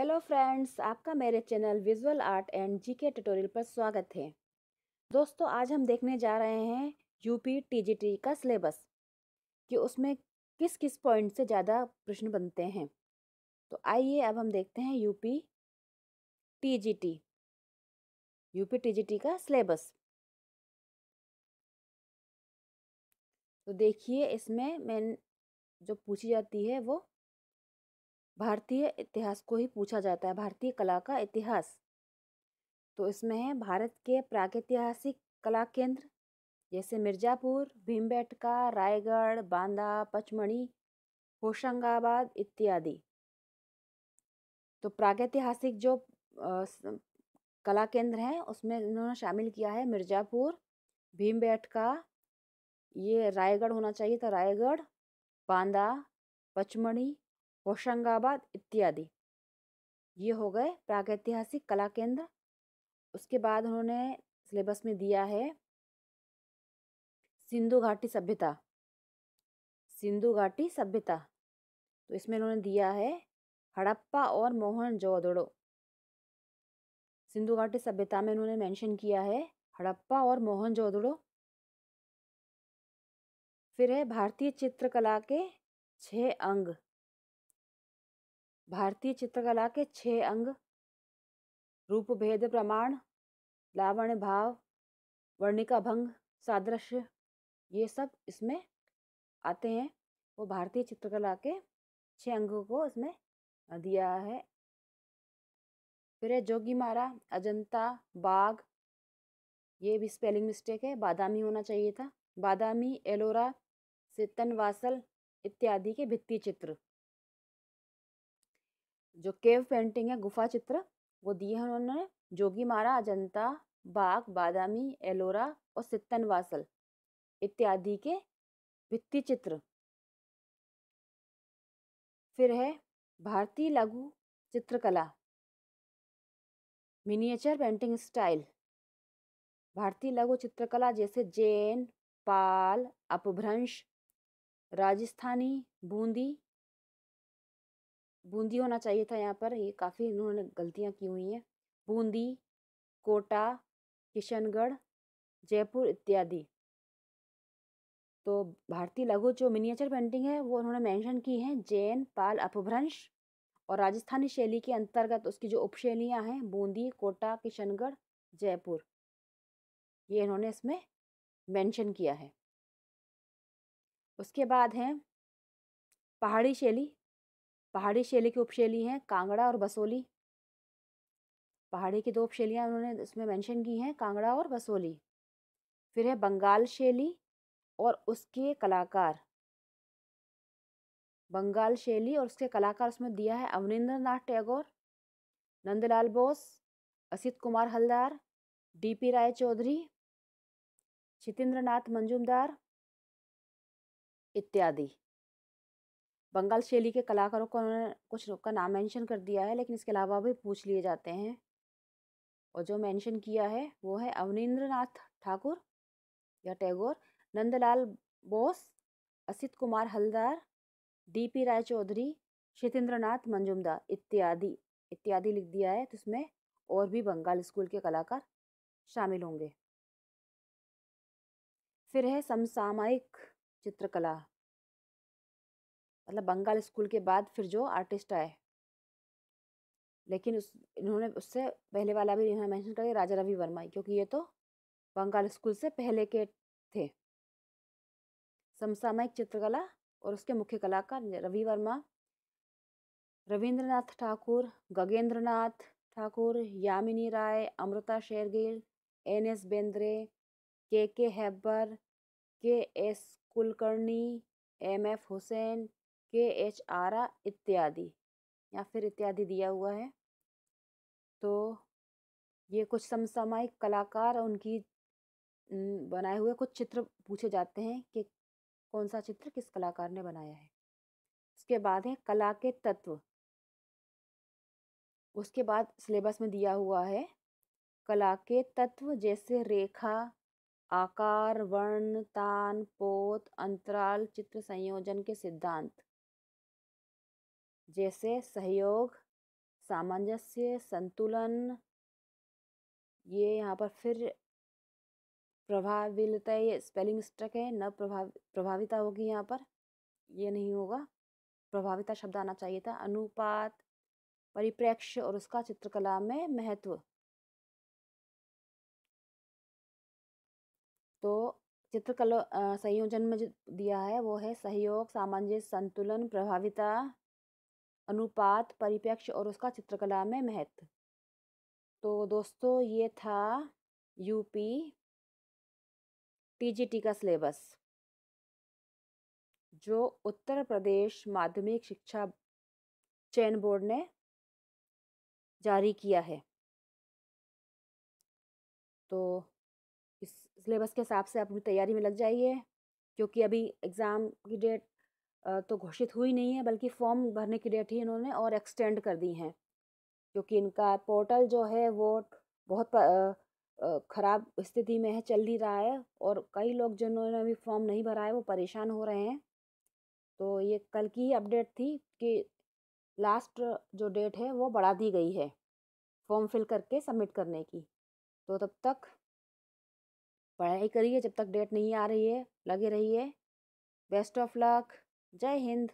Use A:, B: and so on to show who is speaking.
A: hello friends आपका मेरे channel visual art and GK tutorial पर स्वागत है दोस्तों आज हम देखने जा रहे हैं यूपी टीजीटी का सिलेबस कि उसमें किस किस पॉइंट से ज़्यादा प्रश्न बनते हैं तो आइए अब हम देखते हैं यूपी टीजीटी यूपी टीजीटी का सिलेबस तो देखिए इसमें मैं जो पूछी जाती है वो भारतीय इतिहास को ही पूछा जाता है भारतीय कला का इतिहास तो इसमें है भारत के प्रागैतिहासिक कला केंद्र जैसे मिर्ज़ापुर भीमबेटका रायगढ़ बांदा पचमढ़ी होशंगाबाद इत्यादि तो प्रागैतिहासिक जो आ, कला केंद्र हैं उसमें इन्होंने शामिल किया है मिर्ज़ापुर भीमबेटका ये रायगढ़ होना चाहिए था रायगढ़ बांदा पचमढ़ी होशंगाबाद इत्यादि ये हो गए प्रागैतिहासिक कला केंद्र उसके बाद उन्होंने सिलेबस में दिया है सिंधु घाटी सभ्यता सिंधु घाटी सभ्यता तो इसमें उन्होंने दिया है हड़प्पा और मोहन जोदड़ो सिंधु घाटी सभ्यता में उन्होंने मेंशन किया है हड़प्पा और मोहन जोदड़ो फिर है भारतीय चित्रकला के छः अंग भारतीय चित्रकला के छह अंग रूप भेद प्रमाण लावण्य भाव वर्णिका भंग सादृश्य ये सब इसमें आते हैं वो भारतीय चित्रकला के छह अंगों को इसमें दिया है फिर है जोगी मारा अजंता बाघ ये भी स्पेलिंग मिस्टेक है बादामी होना चाहिए था बादामी एलोरा सितन वासल इत्यादि के भित्ति चित्र जो केव पेंटिंग है गुफा चित्र वो दिए हैं उन्होंने जोगी मारा अजंता बाग बादामी एलोरा और सित्तन वासल इत्यादि के भित्ति चित्र फिर है भारतीय लघु चित्रकला मिनिएचर पेंटिंग स्टाइल भारतीय लघु चित्रकला जैसे जैन पाल अपभ्रंश राजस्थानी बूंदी बूंदी होना चाहिए था यहाँ पर ये काफ़ी इन्होंने गलतियाँ की हुई हैं बूंदी कोटा किशनगढ़ जयपुर इत्यादि तो भारतीय लघु जो मिनिएचर पेंटिंग है वो उन्होंने मेंशन की हैं जैन पाल अपभ्रंश और राजस्थानी शैली के अंतर्गत उसकी जो उपशैलियाँ हैं बूंदी कोटा किशनगढ़ जयपुर ये इन्होंने इसमें मेंशन किया है उसके बाद है पहाड़ी शैली पहाड़ी शैली की उपशैली हैं कांगड़ा और बसोली पहाड़ी की दो उपशैलियाँ उन्होंने इसमें मेंशन की हैं कांगड़ा और बसोली फिर है बंगाल शैली और उसके कलाकार बंगाल शैली और उसके कलाकार उसमें दिया है अवनिंद्र नाथ टैगोर नंदलाल बोस असित कुमार हलदार डी पी राय चौधरी जितेंद्र नाथ मंजूमदार इत्यादि बंगाल शैली के कलाकारों को उन्होंने कुछ का नाम मेंशन कर दिया है लेकिन इसके अलावा भी पूछ लिए जाते हैं और जो मेंशन किया है वो है अवनीन्द्रनाथ ठाकुर या टैगोर नंदलाल बोस असित कुमार हलदार डी पी राय चौधरी शितेंद्र नाथ मंजुमदार इत्यादि इत्यादि लिख दिया है तो इसमें और भी बंगाल स्कूल के कलाकार शामिल होंगे फिर है समसामयिक चित्रकला मतलब बंगाल स्कूल के बाद फिर जो आर्टिस्ट आए लेकिन उस इन्होंने उससे पहले वाला भी इन्होंने मेंशन कर दिया राजा रवि वर्मा क्योंकि ये तो बंगाल स्कूल से पहले के थे समसामयिक चित्रकला और उसके मुख्य कलाकार Ravi Varma Rabindranath Thakur Gaganendranath Thakur Yamini Roy Amrita Shergil N S Bendre K K Hebbar K S Kulkarni M F Husain K H आरा इत्यादि या फिर इत्यादि दिया हुआ है तो ये कुछ समसामयिक कलाकार उनकी बनाए हुए कुछ चित्र पूछे जाते हैं कि कौन सा चित्र किस कलाकार ने बनाया है उसके बाद है कला के तत्व उसके बाद सिलेबस में दिया हुआ है कला के तत्व जैसे रेखा आकार वर्ण तान पोत अंतराल चित्र संयोजन के सिद्धांत जैसे सहयोग सामंजस्य संतुलन ये यहाँ पर फिर प्रभाविलता ये स्पेलिंग मिस्टेक है न प्रभाव प्रभाविता होगी यहाँ पर ये नहीं होगा प्रभाविता शब्द आना चाहिए था अनुपात परिप्रेक्ष्य और उसका चित्रकला में महत्व तो चित्रकला संयोजन में जो दिया है वो है सहयोग सामंजस्य संतुलन प्रभाविता अनुपात परिप्रेक्ष और उसका चित्रकला में महत्व तो दोस्तों ये था यूपी टीजीटी का सिलेबस जो उत्तर प्रदेश माध्यमिक शिक्षा चयन बोर्ड ने जारी किया है तो इस सिलेबस के हिसाब से अपनी तैयारी में लग जाइए क्योंकि अभी एग्ज़ाम की डेट तो घोषित हुई नहीं है बल्कि फॉर्म भरने की डेट ही इन्होंने और एक्सटेंड कर दी हैं क्योंकि इनका पोर्टल जो है वो बहुत ख़राब स्थिति में है चल नहीं रहा है और कई लोग जिन्होंने अभी फॉर्म नहीं भरा है वो परेशान हो रहे हैं तो ये कल की ही अपडेट थी कि लास्ट जो डेट है वो बढ़ा दी गई है फॉर्म फिल करके सबमिट करने की तो तब तक पढ़ाई करिए जब तक डेट नहीं आ रही है लगे रहिए बेस्ट ऑफ लक जय हिंद